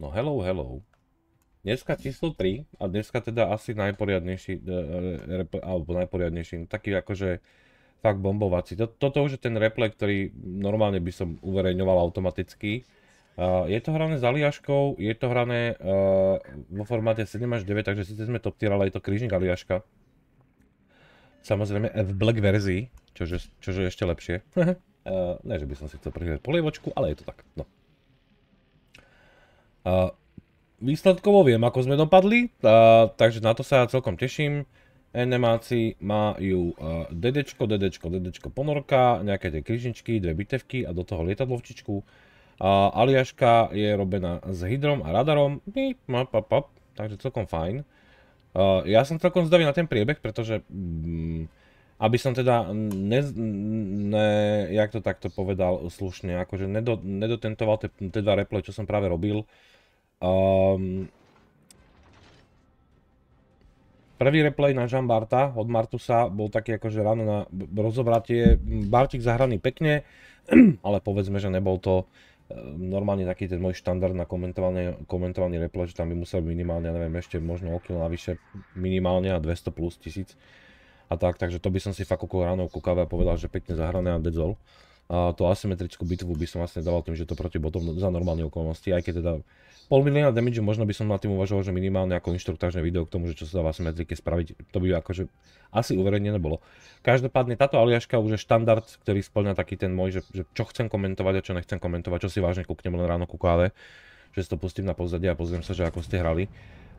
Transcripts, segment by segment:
No hello, hello. Dneska číslo 3 a dneska teda asi najporiadnejší, e, e, alebo najporiadnejší, no, taký akože fakt bombovací. Toto už je ten replay, ktorý normálne by som uverejňoval automaticky. Je to hrané s aliaškou, je to hrané e, vo formáte 7 až 9, takže síce sme top tier, ale je to križník aliaška. Samozrejme v black verzii, čože, je ešte lepšie. ne, že by som si chcel prihrať polievočku, ale je to tak, no výsledkovo viem, ako sme dopadli, uh, takže na to sa ja celkom teším. Enemáci majú uh, dedečko, dedečko, dedečko ponorka, nejaké tie križničky, dve bitevky a do toho lietadlovčičku. Uh, Aliaška je robená s hydrom a radarom, Bip, map, map, map. takže celkom fajn. Uh, ja som celkom zdavý na ten priebeh, pretože mm, aby som teda, ne, ne, jak to takto povedal slušne, akože nedo, nedotentoval tie, dva replay, čo som práve robil, Um, prvý replay na Jean Barta od Martusa bol taký akože ráno na rozobratie. Bartik zahraný pekne, ale povedzme, že nebol to ehm, normálne taký ten môj štandard na komentovaný, komentovaný replay, že tam by musel minimálne, ja neviem, ešte možno o navyše, minimálne a 200 plus tisíc a tak, takže to by som si fakt okolo ráno ku a povedal, že pekne zahrané a dedzol a tú asymetrickú bitvu by som vlastne dával tým, že to proti botom za normálne okolnosti, aj keď teda pol milióna damage, možno by som na tým uvažoval, že minimálne ako inštruktážne video k tomu, že čo sa dá v asymetrike spraviť, to by akože asi uverejnené bolo. Každopádne táto aliaška už je štandard, ktorý splňa taký ten môj, že, že čo chcem komentovať a čo nechcem komentovať, čo si vážne kúknem len ráno ku káve, že si to pustím na pozadie a pozriem sa, že ako ste hrali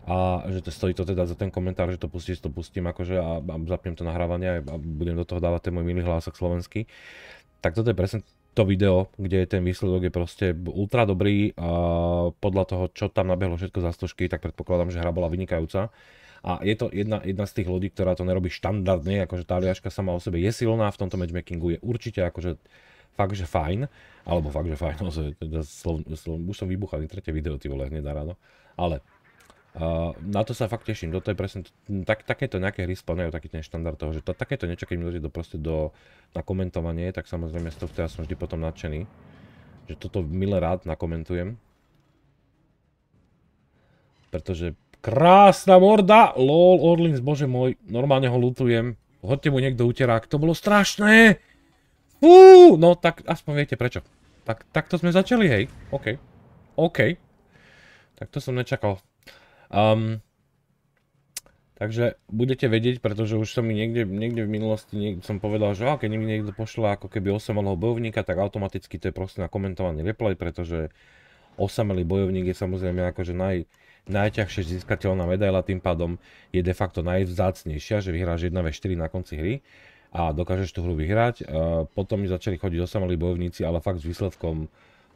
a že to stojí to teda za ten komentár, že to pustíš, to pustím akože a, a zapnem to nahrávanie a budem do toho dávať ten môj milý hlások slovenský tak toto je presne to video, kde ten výsledok je proste ultra dobrý a podľa toho, čo tam nabehlo všetko za stožky, tak predpokladám, že hra bola vynikajúca. A je to jedna, jedna z tých ľudí, ktorá to nerobí štandardne, akože tá Liaška sama o sebe je silná, v tomto matchmakingu je určite akože fakt, že fajn, alebo fakt, že fajn, no, slov, slov, už som vybuchal tretie video, ty vole, hneď na ráno, ale Eh, na to sa fakt teším, toto je presne, tak, takéto nejaké hry splňajú taký ten štandard toho, že to, takéto niečo, keď mi dojde proste do, na komentovanie, tak samozrejme z toho ja som vždy potom nadšený, že toto milé rád nakomentujem. Pretože krásna morda, lol, Orlins, bože môj, normálne ho lutujem, hoďte mu niekto uterák, to bolo strašné, fú, no tak aspoň viete prečo. Tak, takto sme začali, hej, okej, OK. okej, tak to som nečakal. Um, takže budete vedieť, pretože už som mi niekde, niekde v minulosti niek- som povedal, že keď mi niekto pošle ako keby osamelého bojovníka, tak automaticky to je proste na komentovaný replay, pretože osamelý bojovník je samozrejme akože naj, najťažšie získateľná medaila, tým pádom je de facto najvzácnejšia, že vyhráš 1v4 na konci hry a dokážeš tú hru vyhrať. Uh, potom mi začali chodiť osamelí bojovníci, ale fakt s výsledkom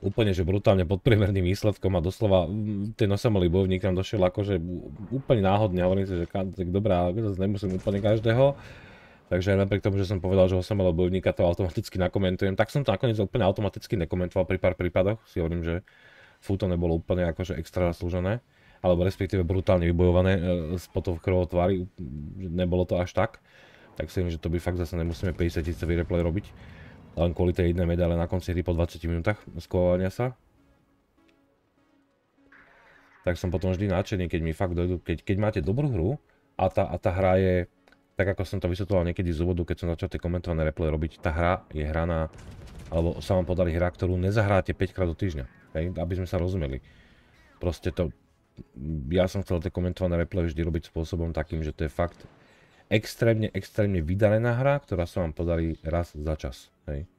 úplne že brutálne podpriemerným výsledkom a doslova mm, ten osamelý bojovník tam došiel akože úplne náhodne, hovorím si, že tak dobrá, nemusím úplne každého. Takže aj napriek tomu, že som povedal, že osamelého bojovníka to automaticky nakomentujem, tak som to nakoniec úplne automaticky nekomentoval pri pár prípadoch. Si hovorím, že fú, to nebolo úplne akože extra zaslúžené, alebo respektíve brutálne vybojované e, s potov krvou tvári, nebolo to až tak. Tak si myslím, že to by fakt zase nemusíme 50 tisíc replay robiť. Len kvôli tej jednej medaile na konci hry po 20 minútach skovania sa. Tak som potom vždy nadšený, keď mi fakt dojdu, keď, keď máte dobrú hru a tá, a tá hra je, tak ako som to vysvetloval niekedy z úvodu, keď som začal tie komentované replay robiť, tá hra je hraná, alebo sa vám podali hra, ktorú nezahráte 5 krát do týždňa, hej, aby sme sa rozumeli. Proste to, ja som chcel tie komentované replay vždy robiť spôsobom takým, že to je fakt extrémne, extrémne vydalená hra, ktorá sa vám podarí raz za čas. Hej.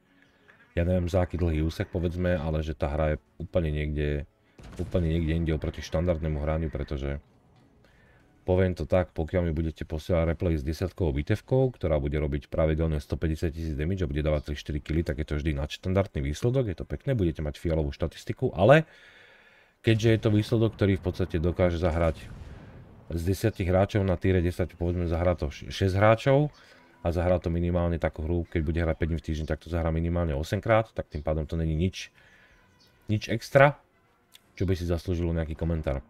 Ja neviem za aký dlhý úsek povedzme, ale že tá hra je úplne niekde, úplne niekde inde oproti štandardnému hraniu, pretože poviem to tak, pokiaľ mi budete posielať replay s desiatkou bitevkou, ktorá bude robiť pravidelné 150 tisíc damage a bude dávať 3-4 kg, tak je to vždy nadštandardný výsledok, je to pekné, budete mať fialovú štatistiku, ale keďže je to výsledok, ktorý v podstate dokáže zahrať z 10 hráčov na týre 10, povedzme, zahrá to 6 hráčov a zahrá to minimálne takú hru, keď bude hrať 5 dní v týždni, tak to zahrá minimálne 8 krát, tak tým pádom to není nič, nič extra, čo by si zaslúžilo nejaký komentár.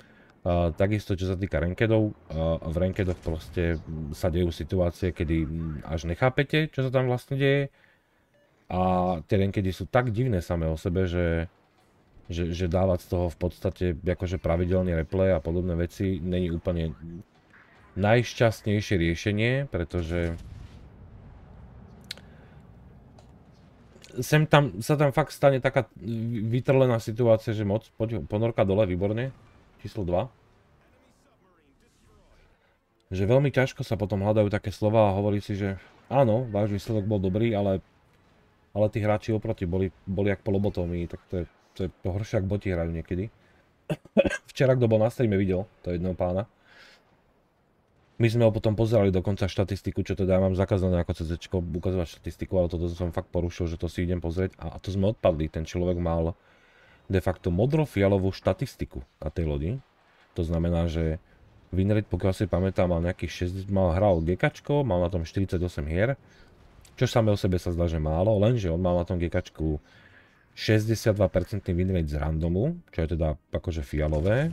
Uh, takisto, čo sa týka rankedov, uh, v rankedoch proste sa dejú situácie, kedy mm, až nechápete, čo sa tam vlastne deje a tie rankedy sú tak divné samé o sebe, že že, že dávať z toho v podstate akože pravidelný replay a podobné veci není úplne najšťastnejšie riešenie, pretože sem tam, sa tam fakt stane taká vytrlená situácia, že moc, poď ponorka dole, výborne, číslo 2 že veľmi ťažko sa potom hľadajú také slova a hovorí si, že áno, váš výsledok bol dobrý, ale, ale tí hráči oproti boli, boli jak polobotomí, tak to je to je to horšie, ak boti hrajú niekedy. Včera, kto bol na streame, videl to jedného pána. My sme ho potom pozerali dokonca štatistiku, čo teda ja mám zakázané ako CZ ukazovať štatistiku, ale toto som fakt porušil, že to si idem pozrieť a, to sme odpadli. Ten človek mal de facto modrofialovú štatistiku na tej lodi. To znamená, že Winrate, pokiaľ si pamätám, mal nejakých 60 mal hral GK, mal na tom 48 hier, čo samé o sebe sa zdá, že málo, lenže on mal na tom gekačku 62% win rate z randomu, čo je teda akože fialové.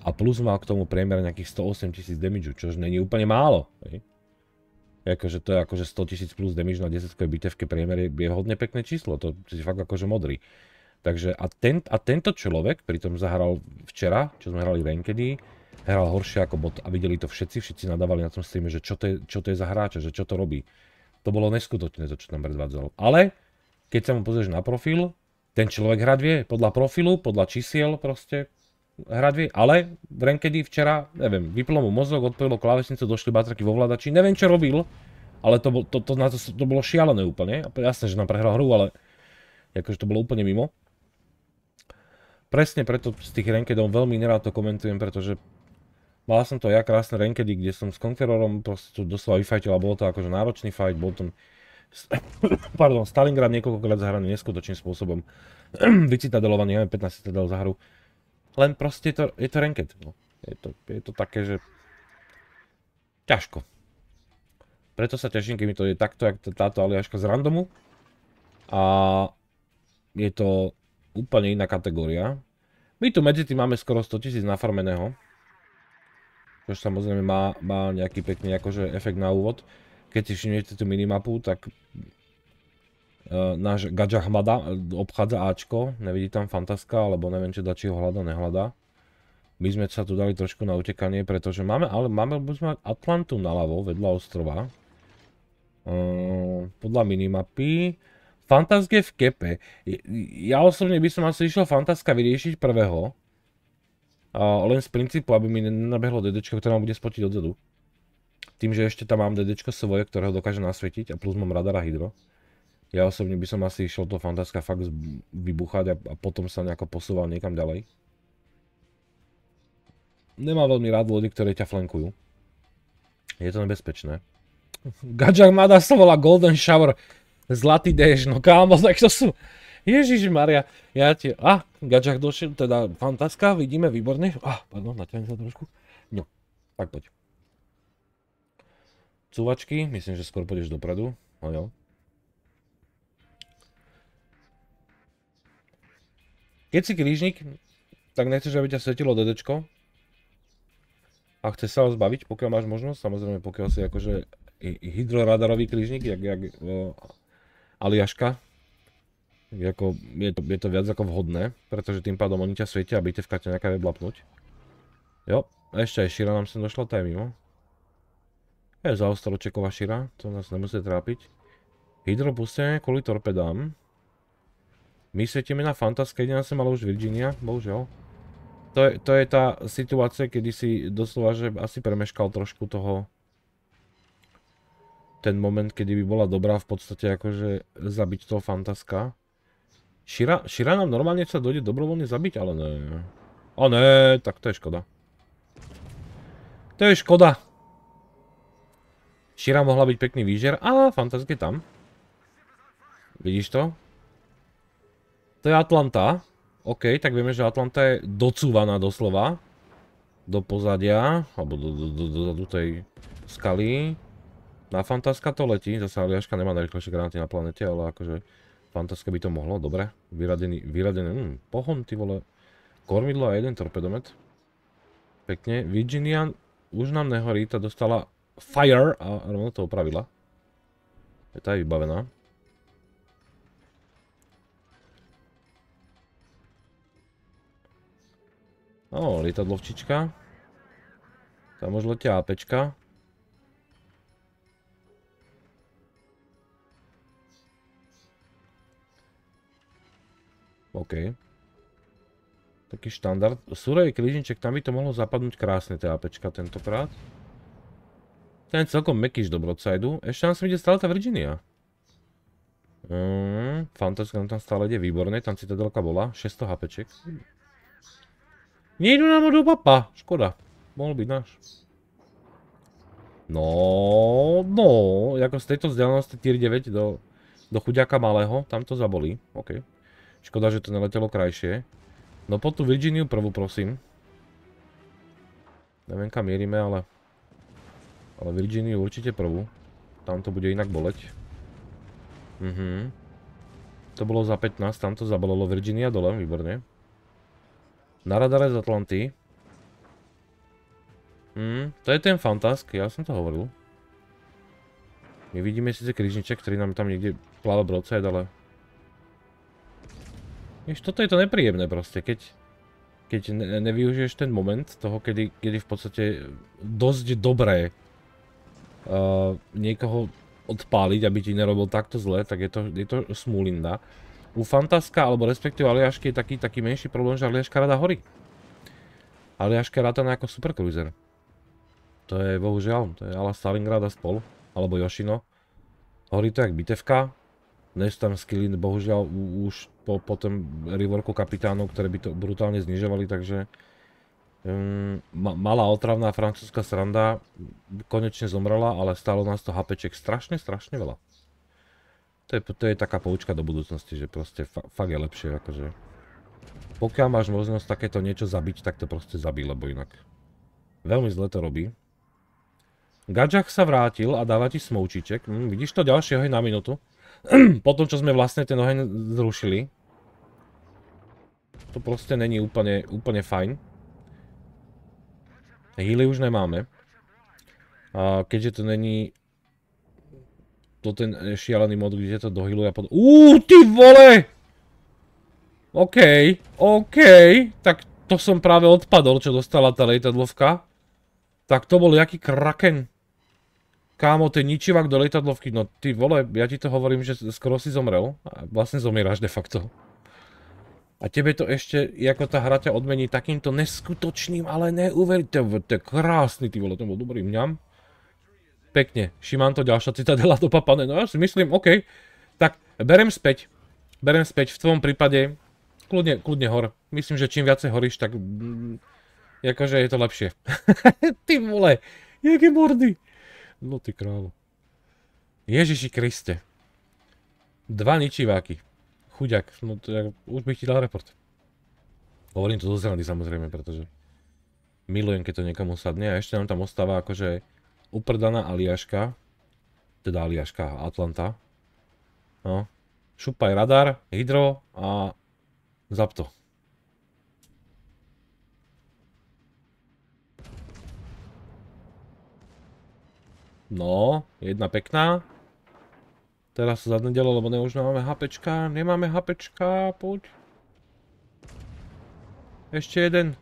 A plus mal k tomu priemer nejakých 108 tisíc damage, čo už není úplne málo. Akože to je akože 100 tisíc plus damage na 10 bitevke priemer je, je hodne pekné číslo, to je fakt akože modrý. Takže a, ten, a tento človek pritom zahral včera, čo sme hrali rankedy, hral horšie ako bot a videli to všetci, všetci nadávali na tom streame, že čo to je, čo to je za hráča, že čo to robí. To bolo neskutočné to, čo tam predvádzalo. Ale keď sa mu pozrieš na profil, ten človek hrať vie, podľa profilu, podľa čísiel proste hrať vie, ale v včera, neviem, vyplo mu mozog, odpojilo klávesnicu, došli batraky vo vládači, neviem čo robil, ale to, to, to, na to, to bolo šialené úplne, jasné, že nám prehral hru, ale akože to bolo úplne mimo. Presne preto z tých Renkedov veľmi nerád to komentujem, pretože mal som to ja krásne Renkedy, kde som s Conquerorom proste tu doslova vyfajtil a bolo to akože náročný fight, bol tam pardon, Stalingrad niekoľkokrát zahraný neskutočným spôsobom. Vycitadelovaný, neviem, 15 citadel za hru. Len proste je to, je to No. Je, to, je to také, že... Ťažko. Preto sa teším, keď mi to je takto, jak táto aliaška z randomu. A je to úplne iná kategória. My tu medzi tým máme skoro 100 000 nafarmeného. Čož samozrejme má, má nejaký pekný akože efekt na úvod keď si všimnete tú minimapu, tak e, náš Gadža Hmada e, obchádza Ačko, nevidí tam Fantaska, alebo neviem, či dačí ho hľada, nehľada. My sme sa tu dali trošku na utekanie, pretože máme, ale máme, sme mať Atlantu naľavo, vedľa ostrova. E, podľa minimapy. Fantask je v kepe. Ja osobne by som asi išiel Fantaska vyriešiť prvého. len z princípu, aby mi nenabehlo DDčka, ktoré ma bude spotiť odzadu. Tým, že ešte tam mám DD svoje, ktorého dokáže nasvietiť a plus mám radar a hydro. Ja osobne by som asi išiel to fantaska fakt vybuchať a, a potom sa nejako posúval niekam ďalej. Nemám veľmi rád lodi, ktoré ťa flankujú. Je to nebezpečné. Mada sa volá Golden Shower. Zlatý dež, no kámo, tak to sú... Ježiš Maria, ja ti... A, ah, došiel, teda fantaska, vidíme, výborný. A, ah, pardon, naťaň sa trošku. No, tak poď. Cúvačky, myslím, že skôr pôjdeš dopredu. No jo. Keď si krížnik, tak nechceš, aby ťa svetilo dedečko. A chce sa ho zbaviť, pokiaľ máš možnosť, samozrejme pokiaľ si akože hydroradarový krížnik, jak, jak Aliaška, je, to, je to viac ako vhodné, pretože tým pádom oni ťa svietia a byte v kate nejaká vie blapnúť. Jo, a ešte aj šíra nám sem došla, to je mimo. Je zaostalo Čeková šira, to nás nemusí trápiť. Hydro pustenie kvôli torpedám. My svetíme na Fantaske, kde nás malo už Virginia, bohužiaľ. To je, to je tá situácia, kedy si doslova, že asi premeškal trošku toho... Ten moment, kedy by bola dobrá v podstate akože zabiť toho Fantaska. Šira, šira nám normálne sa dojde dobrovoľne zabiť, ale ne. A ne, tak to je škoda. To je škoda. Šíra mohla byť pekný výžer. Á, fantastické tam. Vidíš to? To je Atlanta. OK, tak vieme, že Atlanta je docúvaná doslova. Do pozadia, alebo do, do, do, do, do tej skaly. Na Fantaska to letí, zase Aliaška nemá najrychlejšie granáty na planete, ale akože Fantaska by to mohlo, dobre. Vyradený, vyradený, hm, pohon ty vole. Kormidlo a jeden torpedomet. Pekne, Virginian už nám nehorí, tá dostala Fire! A rovno to opravila. Je tá je vybavená. No, lietadlovčička. Tam už letia APčka. OK. Taký štandard. Surej, kližniček, tam by to mohlo zapadnúť krásne, tá APčka tentokrát. Ten celkom mekýš do Broadsideu. Ešte tam sa ide stále tá Virginia. Mm, Fantastické, tam stále ide, výborné, tam citadelka bola, 600 HPček. Nejdu nám do papa, škoda. Mohol byť náš. No, no, ako z tejto vzdialenosti tier 9 do, do chuďaka malého, tam to zabolí, OK. Škoda, že to neletelo krajšie. No pod tú Virginiu prvú, prosím. Neviem kam mierime, ale ale Virginiu určite prvú. Tam to bude inak boleť. Mhm. To bolo za 15, tam to zabolelo Virginia dole, výborne. Na radare z Atlanty. Mhm, to je ten fantask, ja som to hovoril. My vidíme sice križniček, ktorý nám tam niekde pláva brodside, ale... Vieš, toto je to nepríjemné proste, keď... Keď nevyužiješ ten moment toho, kedy v podstate dosť dobré uh, niekoho odpáliť, aby ti nerobil takto zle, tak je to, je to smulinda. U Fantaska, alebo respektíve Aliašky je taký, taký menší problém, že Aliaška rada horí. Aliaška rada rátaná ako supercruiser. To je bohužiaľ, to je ala Stalingrad a spol, alebo Yoshino. Horí to jak bitevka, Dnes tam skillin, bohužiaľ už po, po tom reworku kapitánov, ktoré by to brutálne znižovali, takže Um, ma, malá otravná francúzska sranda konečne zomrela, ale stálo nás to hapeček strašne, strašne veľa. To je, to je taká poučka do budúcnosti, že proste fa, fakt je lepšie, akože. Pokiaľ máš možnosť takéto niečo zabiť, tak to proste zabí, lebo inak. Veľmi zle to robí. Gadžach sa vrátil a dáva ti smoučiček. Hm, vidíš to ďalšie oheň na minútu? po tom, čo sme vlastne ten oheň zrušili. To proste není úplne, úplne fajn. Healy už nemáme. A keďže to není... To ten šialený mod, kde to dohýluje a pod... Uuu, ty vole! OK, OK, tak to som práve odpadol, čo dostala tá lietadlovka. Tak to bol jaký kraken. Kámo, ty ničivák do letadlovky. no ty vole, ja ti to hovorím, že skoro si zomrel. A vlastne zomieráš de facto. A tebe to ešte, ako tá hra ťa odmení takýmto neskutočným, ale neuveriteľným, to je krásny, ty vole, to bol dobrý mňam. Pekne, Šimanto, ďalšia citadela do papane, no ja si myslím, OK, tak berem späť, berem späť, v tvojom prípade, kľudne, kľudne hor. Myslím, že čím viacej horíš, tak, akože je to lepšie. ty vole, jaké mordy. No ty kráľo. Ježiši Kriste. Dva ničiváky. Chuďak, no to, ja, už bych ti dal report. Hovorím to zo zrady samozrejme, pretože milujem, keď to niekomu sadne a ešte nám tam ostáva akože uprdaná Aliaška, teda Aliaška, Atlanta. No, šupaj radar, hydro a zap to. No, jedna pekná. Teraz sa zadne delo, lebo už nemáme HPčka, nemáme HPčka, poď. Ešte jeden.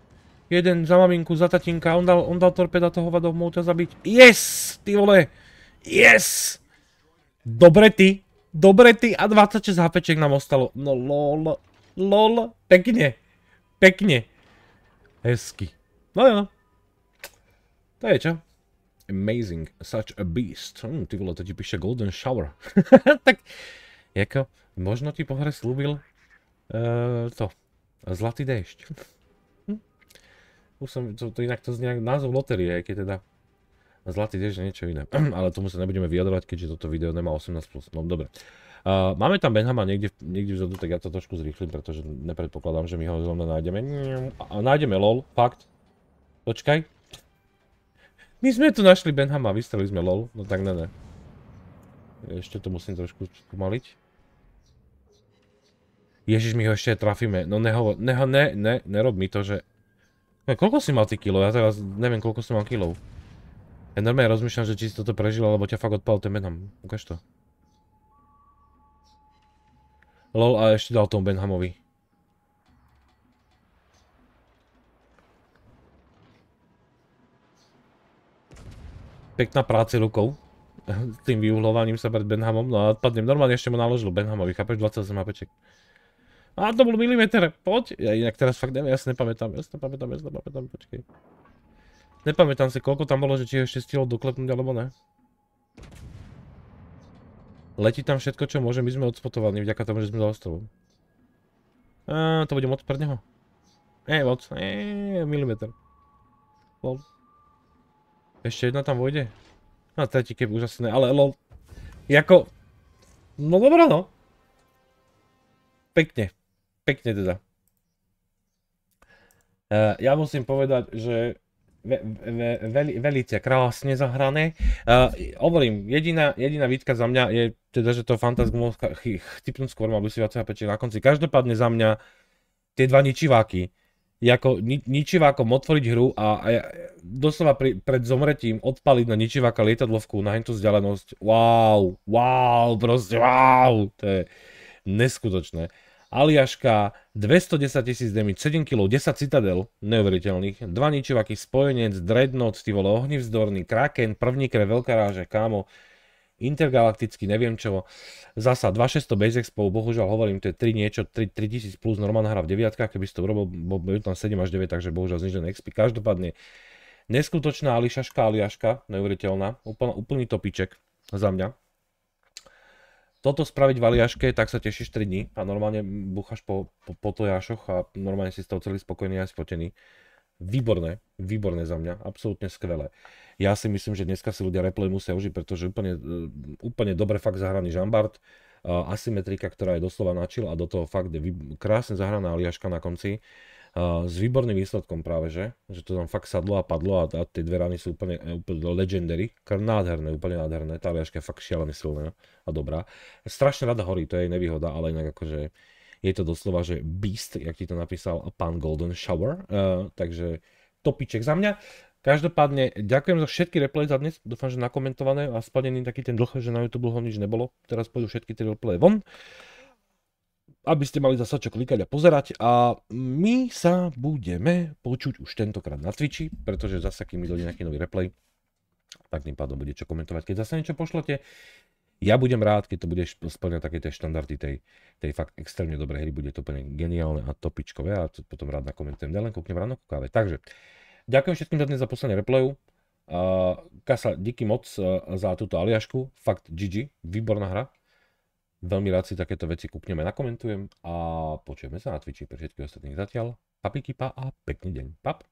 Jeden za maminku, za tatinka, on dal, on dal torpeda toho vadov, môj ťa zabiť. Yes, ty vole. Yes. Dobre ty, dobre ty a 26 HPček nám ostalo. No lol, lol, pekne, pekne. Hezky. No jo. No, no. To je čo? Amazing, such a beast. Hm, ty vole, to ti píše Golden Shower. tak, jako, možno ti po hre slúbil uh, to, Zlatý déšť. Hm. Už som, to, to inak to znie názov loterie, keď teda Zlatý dež je niečo iné. Ale tomu sa nebudeme vyjadrovať, keďže toto video nemá 18+. Plus. No dobre. Uh, máme tam Benhama niekde, niekde vzadu, tak ja to trošku zrýchlim, pretože nepredpokladám, že my ho zrovna nájdeme. A nájdeme LOL, fakt. Počkaj. My sme tu našli Benhama, vystreli sme lol. No tak ne, ne. Ešte to musím trošku pomaliť. Ježiš, my ho ešte trafíme. No nehovor, neho, ne, ne, nerob mi to, že... No, koľko si mal tých kilo? Ja teraz neviem, koľko som mal kilov. Ja normálne rozmýšľam, že či si toto prežil, alebo ťa fakt odpal ten Benham. Ukáž to. Lol, a ešte dal tomu Benhamovi. Pekná práce rukou. Tým vyuhľovaním sa pred Benhamom. No a odpadnem. Normálne ešte mu naložil Benhamovi, chápeš? 28 mapeček. No a to bol milimeter, poď. Ja inak teraz fakt neviem, ja si nepamätám, ja si pamätám, ja si pamätám, počkej. Nepamätám si, koľko tam bolo, že či ešte stilo doklepnúť alebo ne. Letí tam všetko, čo môže, my sme odspotovaní, vďaka tomu, že sme za ostrovom. Á, to budem odpred neho. Ej, moc, ej, milimeter. Bol. Ešte jedna tam vôjde? No, tretí keb úžasné, ale lol. Jako... No dobrá, no. Pekne. Pekne teda. E, ja musím povedať, že ve, velice krásne zahrané. E, hovorím, jediná, výtka za mňa je teda, že to fantasmus chypnúť skôr mal by si viacej na konci. Každopádne za mňa tie dva ničiváky ako, ni, ničivákom otvoriť hru a, a ja, doslova pri, pred zomretím odpaliť na ničiváka lietadlovku na hentú vzdialenosť. Wow, wow, proste wow, to je neskutočné. Aliaška, 210 tisíc damage, 7 kg, 10 citadel, neuveriteľných, 2 ničivaky, spojenec, dreadnought, ty vole, ohnivzdorný, kraken, první veľká ráže, kámo, intergalaktický, neviem čo. Zasa 2600 Base expo, bohužiaľ hovorím, to je 3 niečo, 3, 3000 plus normálna hra v 9, keby si to urobil, bol by tam 7 až 9, takže bohužiaľ znižené expy. Každopádne, neskutočná Ališaška, Aliaška, neuveriteľná, úplný topiček za mňa. Toto spraviť v Aliaške, tak sa tešíš 3 dní a normálne buchaš po, po, po a normálne si z toho celý spokojný a spotený výborné, výborné za mňa, absolútne skvelé. Ja si myslím, že dneska si ľudia replay musia užiť, pretože úplne, e, úplne dobre fakt zahraný Žambart, e, asymetrika, ktorá je doslova načil a do toho fakt je krásne zahraná Aliaška na konci. E, s výborným výsledkom práve, že? Že to tam fakt sadlo a padlo a, tie dve rany sú úplne, úplne legendary. Nádherné, úplne nádherné. Tá Aliaška je fakt šialene silná a dobrá. Strašne rada horí, to je jej nevýhoda, ale inak akože je to doslova, že beast, jak ti to napísal pán Golden Shower. Uh, takže topiček za mňa. Každopádne ďakujem za všetky replay za dnes, dúfam, že nakomentované a splnený taký ten dlh, že na YouTube ho nič nebolo. Teraz pôjdu všetky tie replay von, aby ste mali zasa čo klikať a pozerať a my sa budeme počuť už tentokrát na Twitchi, pretože zasa kým dojde nejaký nový replay, tak tým pádom bude čo komentovať. Keď zase niečo pošlete, ja budem rád, keď to bude splňať také tie štandardy tej, tej fakt extrémne dobrej hry, bude to úplne geniálne a topičkové a to potom rád nakomentujem, len kúknem ráno ku Takže, ďakujem všetkým za dnes za posledné replayu. Uh, Kasa, díky moc uh, za túto aliašku, fakt GG, výborná hra. Veľmi rád si takéto veci kúkneme, nakomentujem a počujeme sa na Twitchi pre všetkých ostatných zatiaľ. Papikipa a pekný deň. Pap.